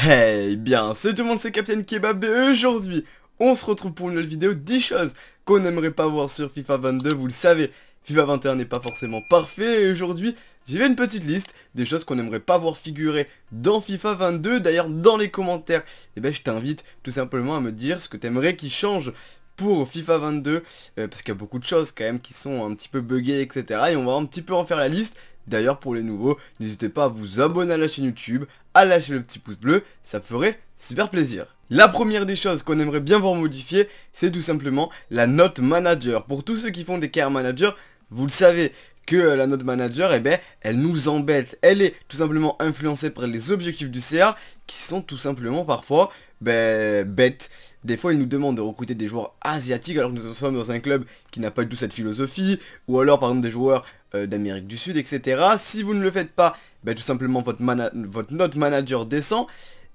Hey eh bien, c'est tout le monde, c'est Captain Kebab et aujourd'hui, on se retrouve pour une nouvelle vidéo 10 choses qu'on n'aimerait pas voir sur FIFA 22, vous le savez, FIFA 21 n'est pas forcément parfait et aujourd'hui, j'ai fait une petite liste des choses qu'on n'aimerait pas voir figurer dans FIFA 22, d'ailleurs dans les commentaires, et eh ben je t'invite tout simplement à me dire ce que t'aimerais qu'il change pour FIFA 22 euh, parce qu'il y a beaucoup de choses quand même qui sont un petit peu buggées etc et on va un petit peu en faire la liste D'ailleurs pour les nouveaux, n'hésitez pas à vous abonner à la chaîne YouTube, à lâcher le petit pouce bleu, ça me ferait super plaisir. La première des choses qu'on aimerait bien voir modifier, c'est tout simplement la note manager. Pour tous ceux qui font des care managers, vous le savez que euh, la note manager, eh ben, elle nous embête. Elle est tout simplement influencée par les objectifs du CA qui sont tout simplement parfois ben, bêtes. Des fois, ils nous demandent de recruter des joueurs asiatiques alors que nous sommes dans un club qui n'a pas du tout cette philosophie. Ou alors, par exemple, des joueurs euh, d'Amérique du Sud, etc. Si vous ne le faites pas, ben, tout simplement votre, note manager descend.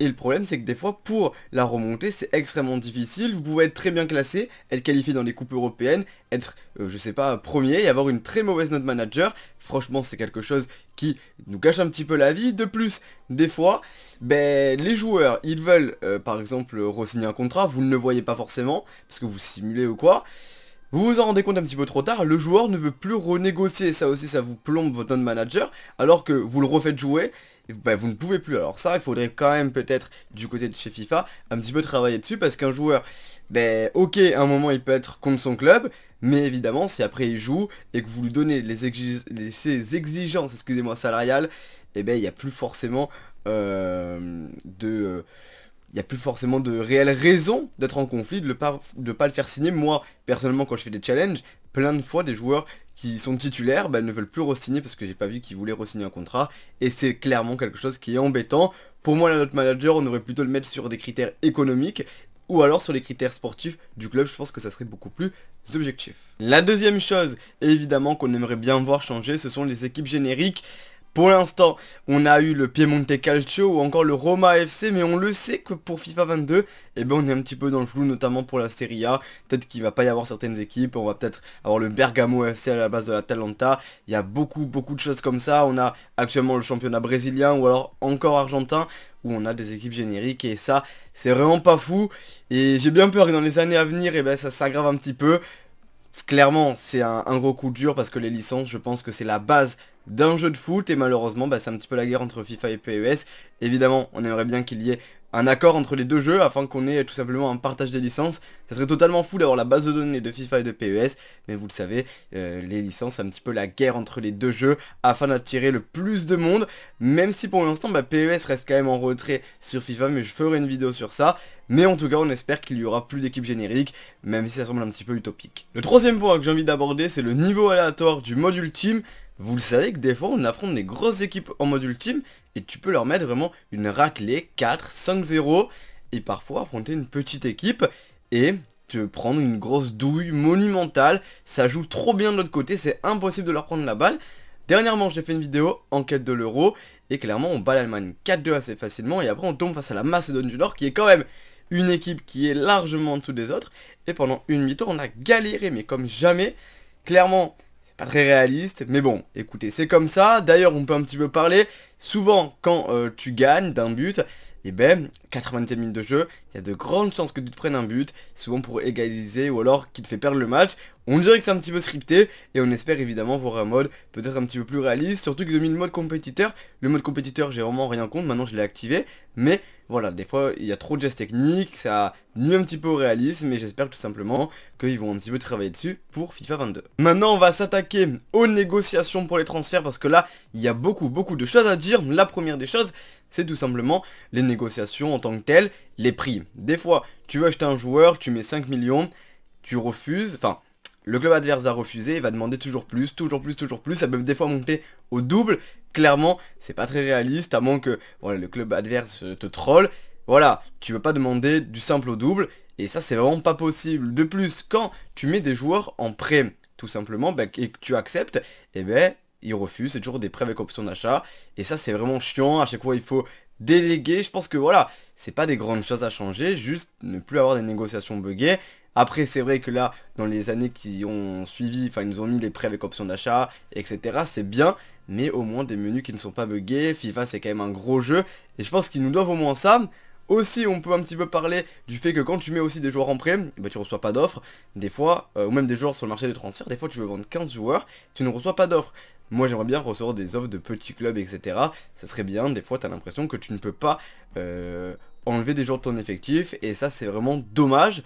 Et le problème c'est que des fois pour la remontée c'est extrêmement difficile, vous pouvez être très bien classé, être qualifié dans les coupes européennes, être euh, je sais pas premier et avoir une très mauvaise note manager, franchement c'est quelque chose qui nous cache un petit peu la vie, de plus des fois ben, les joueurs ils veulent euh, par exemple re un contrat, vous ne le voyez pas forcément parce que vous simulez ou quoi, vous vous en rendez compte un petit peu trop tard, le joueur ne veut plus renégocier, ça aussi ça vous plombe votre non-manager, alors que vous le refaites jouer, ben, vous ne pouvez plus. Alors ça, il faudrait quand même peut-être du côté de chez FIFA un petit peu travailler dessus, parce qu'un joueur, ben ok, à un moment il peut être contre son club, mais évidemment si après il joue et que vous lui donnez les ses exigences excusez-moi, salariales, et eh ben il n'y a plus forcément euh, de... Euh, il n'y a plus forcément de réelle raison d'être en conflit, de ne pas, le faire signer. Moi, personnellement, quand je fais des challenges, plein de fois, des joueurs qui sont titulaires ben, ne veulent plus re-signer parce que j'ai pas vu qu'ils voulaient re-signer un contrat. Et c'est clairement quelque chose qui est embêtant. Pour moi, la note manager, on aurait plutôt le mettre sur des critères économiques ou alors sur les critères sportifs du club, je pense que ça serait beaucoup plus objectif. La deuxième chose, évidemment, qu'on aimerait bien voir changer, ce sont les équipes génériques. Pour l'instant, on a eu le Piemonte Calcio ou encore le Roma FC, mais on le sait que pour FIFA 22, eh ben, on est un petit peu dans le flou, notamment pour la Serie A. Peut-être qu'il va pas y avoir certaines équipes, on va peut-être avoir le Bergamo FC à la base de la Il y a beaucoup, beaucoup de choses comme ça. On a actuellement le championnat brésilien ou alors encore argentin où on a des équipes génériques et ça c'est vraiment pas fou et j'ai bien peur que dans les années à venir eh ben, ça s'aggrave un petit peu clairement, c'est un, gros coup dur parce que les licences, je pense que c'est la base d'un jeu de foot et malheureusement bah, c'est un petit peu la guerre entre FIFA et PES évidemment on aimerait bien qu'il y ait un accord entre les deux jeux afin qu'on ait tout simplement un partage des licences. Ça serait totalement fou d'avoir la base de données de FIFA et de PES, mais vous le savez, euh, les licences, c'est un petit peu la guerre entre les deux jeux afin d'attirer le plus de monde, même si pour l'instant, bah, PES reste quand même en retrait sur FIFA, mais je ferai une vidéo sur ça. Mais en tout cas, on espère qu'il y aura plus d'équipes génériques, même si ça semble un petit peu utopique. Le troisième point que j'ai envie d'aborder, c'est le niveau aléatoire du mode ultime. Vous le savez que des fois on affronte des grosses équipes en mode ultime et tu peux leur mettre vraiment une raclée 4, 5-0 et parfois affronter une petite équipe et te prendre une grosse douille monumentale. Ça joue trop bien de l'autre côté, c'est impossible de leur prendre la balle. Dernièrement, j'ai fait une vidéo en quête de l'euro et clairement on bat l'Allemagne 4-2 assez facilement et après on tombe face à la Macédoine du Nord qui est quand même une équipe qui est largement en dessous des autres et pendant une mi tour on a galéré mais comme jamais. Clairement, pas très réaliste, mais bon, écoutez, c'est comme ça. D'ailleurs, on peut un petit peu parler, souvent, quand euh, tu gagnes d'un but, et eh ben, 87 minutes de jeu, il y a de grandes chances que tu te prennes un but, souvent pour égaliser ou alors qui te fait perdre le match. On dirait que c'est un petit peu scripté et on espère évidemment voir un mode peut-être un petit peu plus réaliste, surtout que j'ai mis le mode compétiteur. Le mode compétiteur, j'ai vraiment rien contre, maintenant je l'ai activé, mais voilà, des fois il y a trop de gestes techniques, ça nuit un petit peu au réalisme et j'espère tout simplement qu'ils vont un petit peu travailler dessus pour FIFA 22. Maintenant on va s'attaquer aux négociations pour les transferts parce que là il y a beaucoup beaucoup de choses à dire. La première des choses c'est tout simplement les négociations en tant que telles, les prix. Des fois tu veux acheter un joueur, tu mets 5 millions, tu refuses, enfin le club adverse va refuser, il va demander toujours plus, toujours plus, toujours plus, ça peut des fois monter au double, clairement, c'est pas très réaliste, à moins que voilà, le club adverse euh, te troll. Voilà, tu veux pas demander du simple au double, et ça c'est vraiment pas possible. De plus, quand tu mets des joueurs en prêt, tout simplement, bah, et que tu acceptes, et eh ben, ils refusent, c'est toujours des prêts avec option d'achat, et ça c'est vraiment chiant, à chaque fois il faut déléguer, je pense que voilà, c'est pas des grandes choses à changer, juste ne plus avoir des négociations buggées, après, c'est vrai que là, dans les années qui ont suivi, enfin, ils nous ont mis les prêts avec option d'achat, etc. C'est bien, mais au moins des menus qui ne sont pas buggés. FIFA c'est quand même un gros jeu et je pense qu'ils nous doivent au moins ça. Aussi on peut un petit peu parler du fait que quand tu mets aussi des joueurs en prêt, eh bah, ben, tu reçois pas d'offres. Des fois, euh, ou même des joueurs sur le marché des transferts, des fois tu veux vendre 15 joueurs, tu ne reçois pas d'offres. Moi j'aimerais bien recevoir des offres de petits clubs, etc. Ça serait bien, des fois tu as l'impression que tu ne peux pas euh, enlever des joueurs de ton effectif et ça c'est vraiment dommage.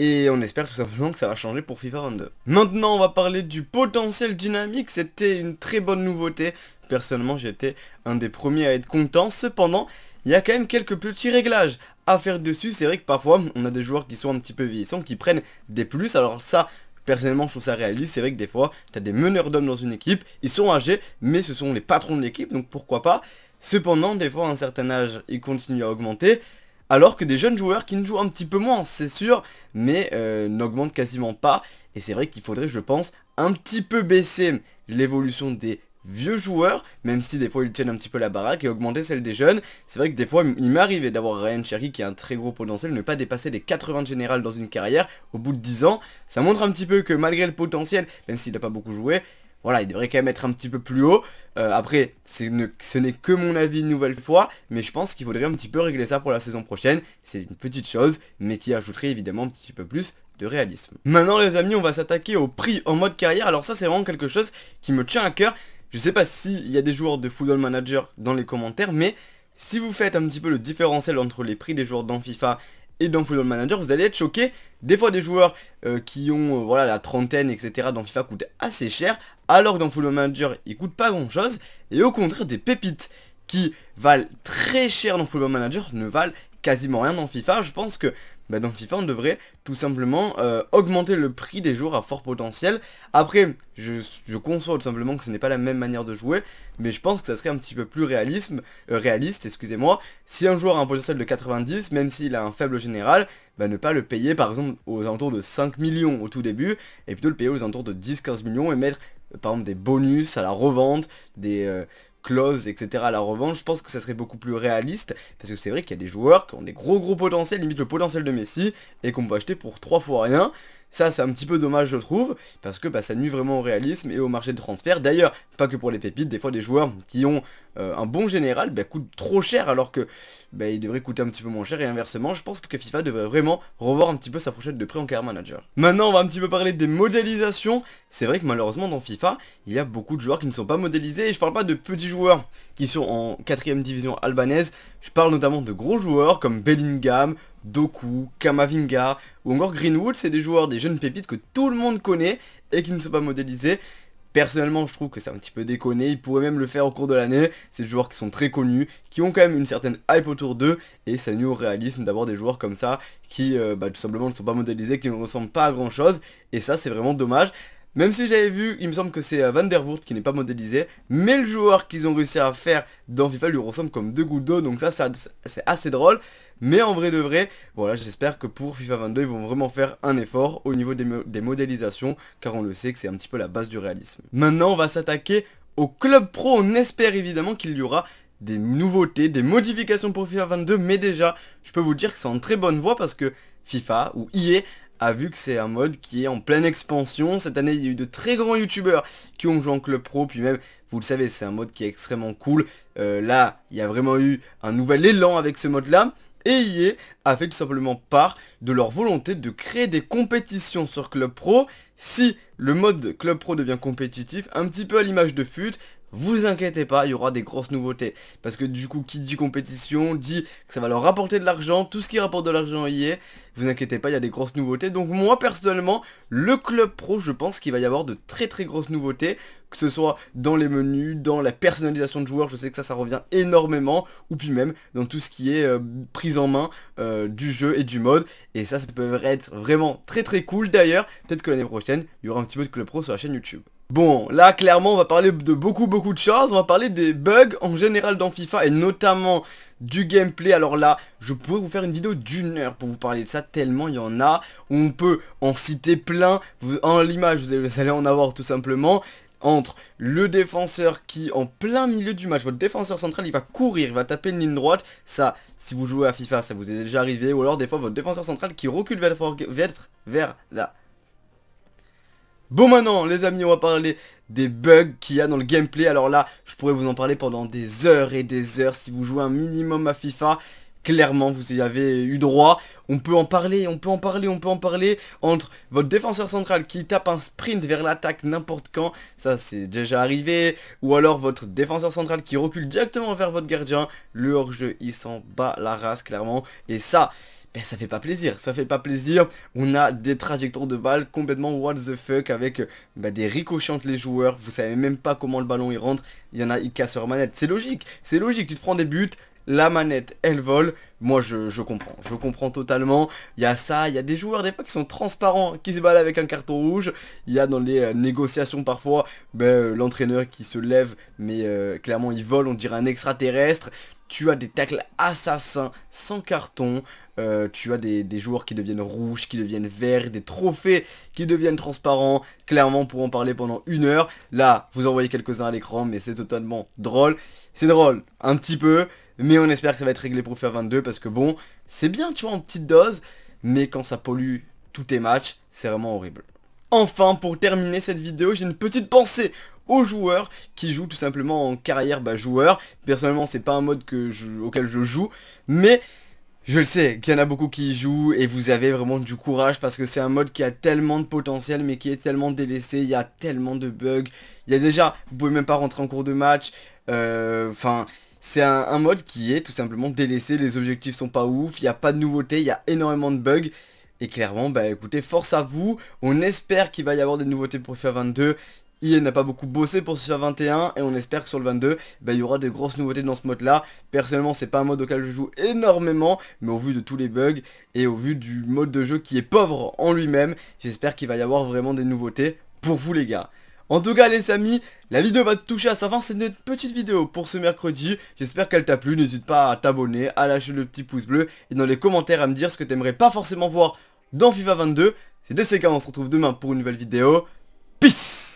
Et on espère tout simplement que ça va changer pour FIFA 22. Maintenant, on va parler du potentiel dynamique. C'était une très bonne nouveauté. Personnellement, j'étais un des premiers à être content. Cependant, il y a quand même quelques petits réglages à faire dessus. C'est vrai que parfois, on a des joueurs qui sont un petit peu vieillissants, qui prennent des plus. Alors ça, personnellement, je trouve ça réaliste. C'est vrai que des fois, tu as des meneurs d'hommes dans une équipe. Ils sont âgés, mais ce sont les patrons de l'équipe, donc pourquoi pas. Cependant, des fois, un certain âge, ils continuent à augmenter alors que des jeunes joueurs qui ne jouent un petit peu moins, c'est sûr, mais euh, n'augmentent quasiment pas. Et c'est vrai qu'il faudrait, je pense, un petit peu baisser l'évolution des vieux joueurs, même si des fois ils tiennent un petit peu la baraque et augmenter celle des jeunes. C'est vrai que des fois il m'arrivait d'avoir Ryan Cherry, qui a un très gros potentiel, ne pas dépasser les 80 générales dans une carrière au bout de 10 ans. Ça montre un petit peu que malgré le potentiel, même s'il n'a pas beaucoup joué, voilà, il devrait quand même être un petit peu plus haut. Euh, après, ce n'est que mon avis une nouvelle fois, mais je pense qu'il faudrait un petit peu régler ça pour la saison prochaine. C'est une petite chose, mais qui ajouterait évidemment un petit peu plus de réalisme. Maintenant les amis, on va s'attaquer au prix en mode carrière. Alors ça, c'est vraiment quelque chose qui me tient à cœur. Je ne sais pas s'il y a des joueurs de Football Manager dans les commentaires, mais si vous faites un petit peu le différentiel entre les prix des joueurs dans FIFA et dans Football Manager, vous allez être choqué. Des fois, des joueurs euh, qui ont euh, voilà, la trentaine, etc. dans FIFA coûtent assez cher, alors que dans Football Manager, ils coûtent pas grand-chose. Et au contraire, des pépites qui valent très cher dans Football Manager ne valent quasiment rien dans FIFA. Je pense que bah dans FIFA on devrait tout simplement euh, augmenter le prix des joueurs à fort potentiel. Après, je, conçois tout simplement que ce n'est pas la même manière de jouer, mais je pense que ça serait un petit peu plus euh, réaliste, excusez-moi, si un joueur a un potentiel de 90, même s'il a un faible général, bah ne pas le payer par exemple aux alentours de 5 millions au tout début, et plutôt le payer aux alentours de 10-15 millions et mettre euh, par exemple des bonus à la revente, des, close, etc. à la revanche, je pense que ça serait beaucoup plus réaliste, parce que c'est vrai qu'il y a des joueurs qui ont des gros gros potentiels, limite le potentiel de Messi, et qu'on peut acheter pour 3 fois rien. Ça, c'est un petit peu dommage, je trouve, parce que bah, ça nuit vraiment au réalisme et au marché de transfert. D'ailleurs, pas que pour les pépites, des fois des joueurs qui ont euh, un bon général bah, coûte trop cher alors que bah, il devrait coûter un petit peu moins cher et inversement je pense que FIFA devrait vraiment revoir un petit peu sa fourchette de prix en carrière manager. Maintenant on va un petit peu parler des modélisations, c'est vrai que malheureusement dans FIFA il y a beaucoup de joueurs qui ne sont pas modélisés et je parle pas de petits joueurs qui sont en 4ème division albanaise, je parle notamment de gros joueurs comme Bellingham, Doku, Kamavinga ou encore Greenwood, c'est des joueurs, des jeunes pépites que tout le monde connaît et qui ne sont pas modélisés Personnellement, je trouve que c'est un petit peu déconné. Ils pourraient même le faire au cours de l'année. C'est des joueurs qui sont très connus, qui ont quand même une certaine hype autour d'eux. Et ça nuit au réalisme d'avoir des joueurs comme ça qui, euh, bah, tout simplement, ne sont pas modélisés, qui ne ressemblent pas à grand chose. Et ça, c'est vraiment dommage. Même si j'avais vu, il me semble que c'est euh, Van Der Voort qui n'est pas modélisé, mais le joueur qu'ils ont réussi à faire dans FIFA lui ressemble comme deux gouttes d'eau, donc ça c'est assez drôle. Mais en vrai de vrai, voilà, j'espère que pour FIFA 22, ils vont vraiment faire un effort au niveau des, modélisations, car on le sait que c'est un petit peu la base du réalisme. Maintenant, on va s'attaquer au club pro. On espère évidemment qu'il y aura des nouveautés, des modifications pour FIFA 22, mais déjà, je peux vous dire que c'est en très bonne voie parce que FIFA ou EA a vu que c'est un mode qui est en pleine expansion. Cette année, il y a eu de très grands youtubeurs qui ont joué en club pro, puis même, vous le savez, c'est un mode qui est extrêmement cool. Euh, là, il y a vraiment eu un nouvel élan avec ce mode-là et a fait tout simplement part de leur volonté de créer des compétitions sur Club Pro si le mode Club Pro devient compétitif, un petit peu à l'image de FUT, vous inquiétez pas, il y aura des grosses nouveautés. Parce que du coup, qui dit compétition, dit que ça va leur rapporter de l'argent. Tout ce qui rapporte de l'argent y est. Vous inquiétez pas, il y a des grosses nouveautés. Donc moi, personnellement, le club pro, je pense qu'il va y avoir de très très grosses nouveautés. Que ce soit dans les menus, dans la personnalisation de joueurs, je sais que ça, ça revient énormément. Ou puis même dans tout ce qui est euh, prise en main euh, du jeu et du mode. Et ça, ça peut être vraiment très très cool. D'ailleurs, peut-être que l'année prochaine, il y aura un petit peu de club pro sur la chaîne YouTube. Bon, là, clairement, on va parler de beaucoup, beaucoup de choses. On va parler des bugs en général dans FIFA et notamment du gameplay. Alors là, je pourrais vous faire une vidéo d'une heure pour vous parler de ça, tellement il y en a. On peut en citer plein. en l'image, vous allez en avoir tout simplement entre le défenseur qui en plein milieu du match, votre défenseur central il va courir, il va taper une ligne droite, ça si vous jouez à FIFA ça vous est déjà arrivé, ou alors des fois votre défenseur central qui recule vers, vers, vers la Bon maintenant les amis on va parler des bugs qu'il y a dans le gameplay Alors là je pourrais vous en parler pendant des heures et des heures Si vous jouez un minimum à FIFA Clairement vous y avez eu droit On peut en parler, on peut en parler, on peut en parler Entre votre défenseur central qui tape un sprint vers l'attaque n'importe quand Ça c'est déjà arrivé Ou alors votre défenseur central qui recule directement vers votre gardien Le hors-jeu il s'en bat la race clairement Et ça eh, ça fait pas plaisir, ça fait pas plaisir. On a des trajectoires de balles complètement what the fuck avec euh, bah, des ricochantes les joueurs, vous savez même pas comment le ballon y rentre, il y en a, il casse leur manette. C'est logique, c'est logique, tu te prends des buts, la manette elle vole, moi je, comprends, je comprends totalement, il y a ça, il y a des joueurs des fois qui sont transparents, qui se ballent avec un carton rouge, il y a dans les euh, négociations parfois bah, euh, l'entraîneur qui se lève mais clairement il vole, on dirait un extraterrestre, tu as des tacles assassins sans carton, euh, tu as des, joueurs qui deviennent rouges, qui deviennent verts, des trophées qui deviennent transparents. Clairement, pour en parler pendant une heure. Là, vous en voyez quelques-uns à l'écran, mais c'est totalement drôle. C'est drôle, un petit peu, mais on espère que ça va être réglé pour faire 22 parce que bon, c'est bien, tu vois, en petite dose, mais quand ça pollue tous tes matchs, c'est vraiment horrible. Enfin, pour terminer cette vidéo, j'ai une petite pensée aux joueurs qui jouent tout simplement en carrière bah, joueur. Personnellement, c'est pas un mode auquel je joue, mais je le sais qu'il y en a beaucoup qui y jouent et vous avez vraiment du courage parce que c'est un mode qui a tellement de potentiel mais qui est tellement délaissé, il y a tellement de bugs. Il y a déjà, vous pouvez même pas rentrer en cours de match. Euh, enfin, c'est un, mode qui est tout simplement délaissé, les objectifs sont pas ouf, il n'y a pas de nouveautés, il y a énormément de bugs. Et clairement, bah écoutez, force à vous, on espère qu'il va y avoir des nouveautés pour FIFA 22, IE n'a pas beaucoup bossé pour ce FIFA 21 et on espère que sur le 22 bah, il y aura des grosses nouveautés dans ce mode là personnellement c'est pas un mode auquel je joue énormément mais au vu de tous les bugs et au vu du mode de jeu qui est pauvre en lui-même j'espère qu'il va y avoir vraiment des nouveautés pour vous les gars en tout cas les amis, la vidéo va te toucher à sa fin, c'est une petite vidéo pour ce mercredi, j'espère qu'elle t'a plu, n'hésite pas à t'abonner, à lâcher le petit pouce bleu et dans les commentaires à me dire ce que t'aimerais pas forcément voir dans FIFA 22, c'est DCK, on se retrouve demain pour une nouvelle vidéo, peace